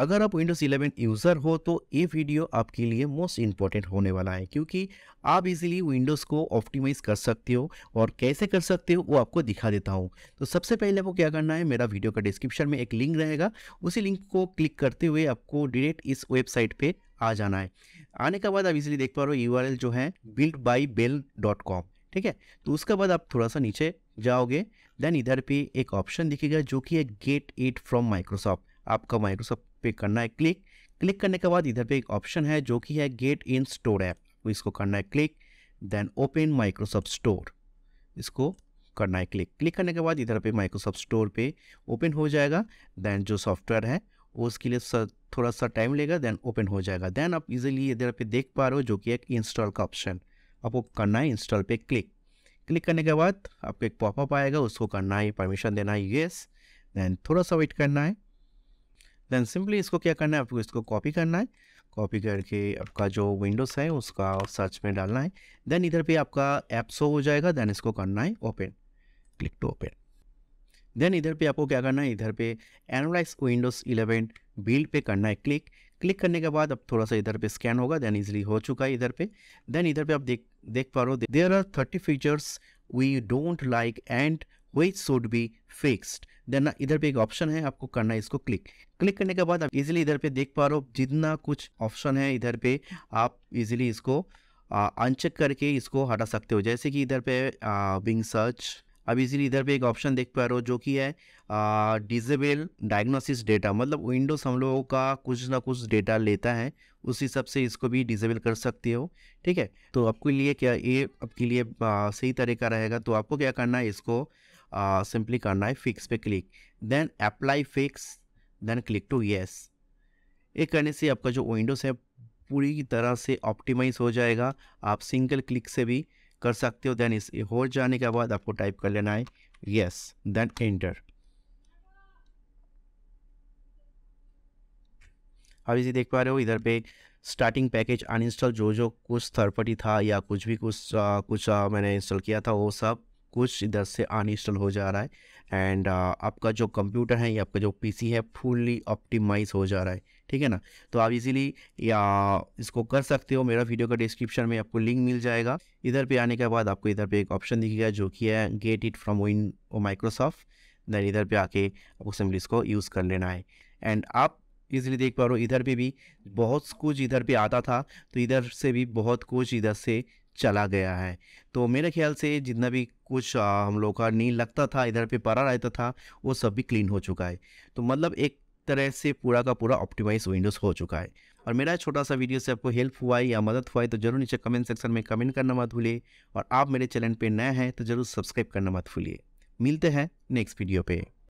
अगर आप Windows 11 user हो तो ये वीडियो आपके लिए मोस्ट इम्पॉर्टेंट होने वाला है क्योंकि आप इजीली विंडोज़ को ऑप्टिमाइज़ कर सकते हो और कैसे कर सकते हो वो आपको दिखा देता हूँ तो सबसे पहले आपको क्या करना है मेरा वीडियो का डिस्क्रिप्शन में एक लिंक रहेगा उसी लिंक को क्लिक करते हुए आपको डायरेक्ट इस वेबसाइट पर आ जाना है आने के बाद आप इजीली देख पा रहे हो यू जो है build by bell dot com ठीक है तो उसके बाद आप थोड़ा सा नीचे जाओगे देन इधर पे एक ऑप्शन दिखेगा जो कि है गेट इट फ्रॉम माइक्रोसॉफ्ट आपका माइक्रोसॉफ्ट पे करना है क्लिक क्लिक करने के बाद इधर पे एक ऑप्शन है जो कि है गेट इन स्टोर ऐप वो इसको करना है click then open Microsoft store इसको करना है क्लिक क्लिक करने के बाद इधर पे माइक्रोसॉफ्ट स्टोर पे ओपन हो जाएगा देन जो सॉफ्टवेयर है उसके लिए सर थोड़ा सा टाइम लेगा देन ओपन हो जाएगा देन आप इजीली इधर पे देख पा रहे हो जो कि एक इंस्टॉल का ऑप्शन आपको करना है इंस्टॉल पे क्लिक क्लिक करने के बाद आपको एक पॉपअप आएगा उसको करना है परमिशन देना है येस देन थोड़ा सा वेट करना है देन सिंपली इसको क्या करना है आपको इसको कॉपी करना है कॉपी करके आपका जो विंडोज़ है उसका सर्च में डालना है देन इधर पे आपका ऐप शो हो जाएगा देन इसको करना है open click to open then इधर पे आपको क्या करना है इधर पे एनालाइज विंडोज़ 11 बिल्ड पे करना है क्लिक क्लिक करने के बाद अब थोड़ा सा इधर पे स्कैन होगा देन इजिली हो चुका है इधर पे देन इधर पे आप देख देख पा रहे हो there are thirty features we don't like and what should be fixed then इधर पे एक ऑप्शन है आपको करना है इसको क्लिक क्लिक करने के बाद आप इजीली इधर पे देख पा रहे हो जितना कुछ ऑप्शन है इधर पे आप इजीली इसको अनचेक करके इसको हटा सकते हो जैसे कि इधर पे बिंग सर्च अब इजीली इधर पे एक ऑप्शन देख पा रहे हो जो कि है डिजेबल डायग्नोसिस डेटा मतलब विंडोज हम लोगों का कुछ ना कुछ डेटा लेता है उस हिसाब से इसको भी डिजेबल कर सकते हो ठीक है तो आपके लिए क्या ये आपके लिए आ, सही तरीका रहेगा तो आपको क्या करना है इसको सिंपली करना है फिक्स पे click then apply fix then click to yes ये करने से आपका जो विंडोज़ है पूरी तरह से ऑप्टिमाइज हो जाएगा आप सिंगल क्लिक से भी कर सकते हो देन इस हो जाने के बाद आपको टाइप कर लेना है येस देन एंटर आप इसे देख पा रहे हो इधर पे स्टार्टिंग पैकेज अनइंस्टॉल जो जो कुछ थर्ड पार्टी था या कुछ भी कुछ आ, कुछ आ, मैंने इंस्टॉल किया था वो सब कुछ इधर से अनइंस्टॉल हो जा रहा है एंड uh, आपका जो कंप्यूटर है या आपका जो पीसी है फुल्ली ऑप्टिमाइज हो जा रहा है ठीक है ना तो आप इजीली या इसको कर सकते हो मेरा वीडियो का डिस्क्रिप्शन में आपको लिंक मिल जाएगा इधर पे आने के बाद आपको इधर पे एक ऑप्शन दिखेगा जो कि है get it from win Microsoft then इधर पर आके आपको सिम्बली इसको यूज़ कर लेना है एंड आप इजीली देख पा रहे हो इधर पर भी बहुत कुछ इधर पर आता था तो इधर से भी बहुत कुछ इधर से चला गया है तो मेरे ख्याल से जितना भी कुछ हम लोग का नींद लगता था इधर पे पड़ा रहता था वो सब भी क्लीन हो चुका है तो मतलब एक तरह से पूरा का पूरा ऑप्टिमाइज विंडोज़ हो चुका है और मेरा छोटा सा वीडियो से आपको हेल्प हुआ है या मदद हुआ है तो जरूर नीचे कमेंट सेक्शन में कमेंट करना मत भूलिए और आप मेरे चैनल पर नए हैं तो ज़रूर सब्सक्राइब करना मत भूलिए मिलते हैं नेक्स्ट वीडियो पर